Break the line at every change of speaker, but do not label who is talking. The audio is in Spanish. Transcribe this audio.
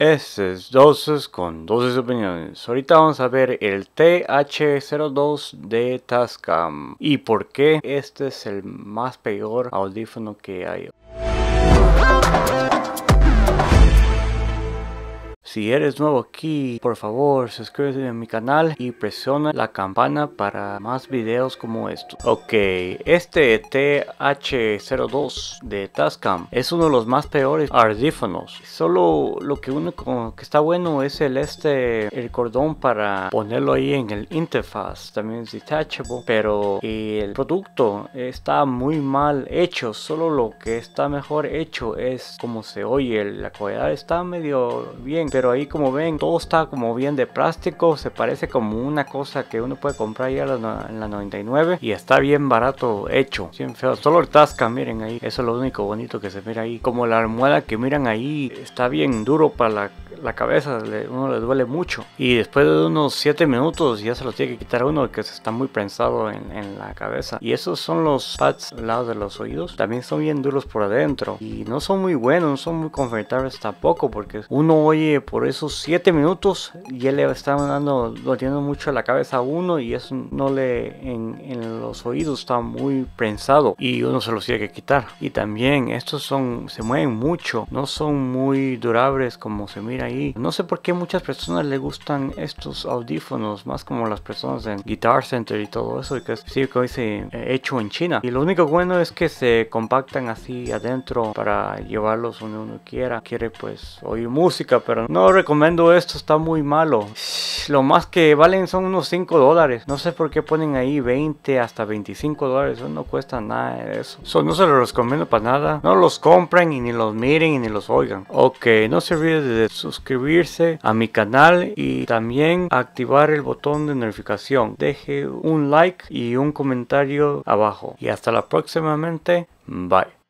Este es Doses con 12 Opiniones. Ahorita vamos a ver el TH02 de Tascam y por qué este es el más peor audífono que hay. Si eres nuevo aquí, por favor suscríbete a mi canal y presiona la campana para más videos como estos. Ok, este TH02 de Tascam es uno de los más peores audífonos. Solo lo que único que está bueno es el este, el cordón para ponerlo ahí en el interfaz. También es detachable, pero el producto está muy mal hecho. Solo lo que está mejor hecho es como se oye. La calidad está medio bien, ahí como ven, todo está como bien de plástico, se parece como una cosa que uno puede comprar ya en la 99 y está bien barato hecho, bien feo. Solo el Tasca, miren ahí, eso es lo único bonito que se mira ahí. Como la almohada que miran ahí, está bien duro para la la cabeza, le, uno le duele mucho. Y después de unos 7 minutos ya se lo tiene que quitar uno que se está muy prensado en, la cabeza. Y esos son los pads al lado de los oídos. También son bien duros por adentro. Y no son muy buenos, no son muy confortables tampoco porque uno oye por esos 7 minutos y ya le está dando, doliendo mucho la cabeza a uno y eso no le en, en los oídos está muy prensado y uno se los tiene que quitar. Y también estos son, se mueven mucho, no son muy durables como se mira ahí no sé por qué muchas personas le gustan estos audífonos, más como las personas en Guitar Center y todo eso, que es sí, que hoy ha hecho en China. Y lo único bueno es que se compactan así adentro para llevarlos donde uno quiera. Quiere pues oír música, pero no recomiendo esto, está muy malo lo más que valen son unos 5 dólares. No sé por qué ponen ahí 20 hasta 25 dólares. Eso no cuesta nada de eso. no se los recomiendo para nada. No los compren y ni los miren y ni los oigan. Ok, no se olviden de suscribirse a mi canal y también activar el botón de notificación. Deje un like y un comentario abajo. Y hasta la próximamente. Bye.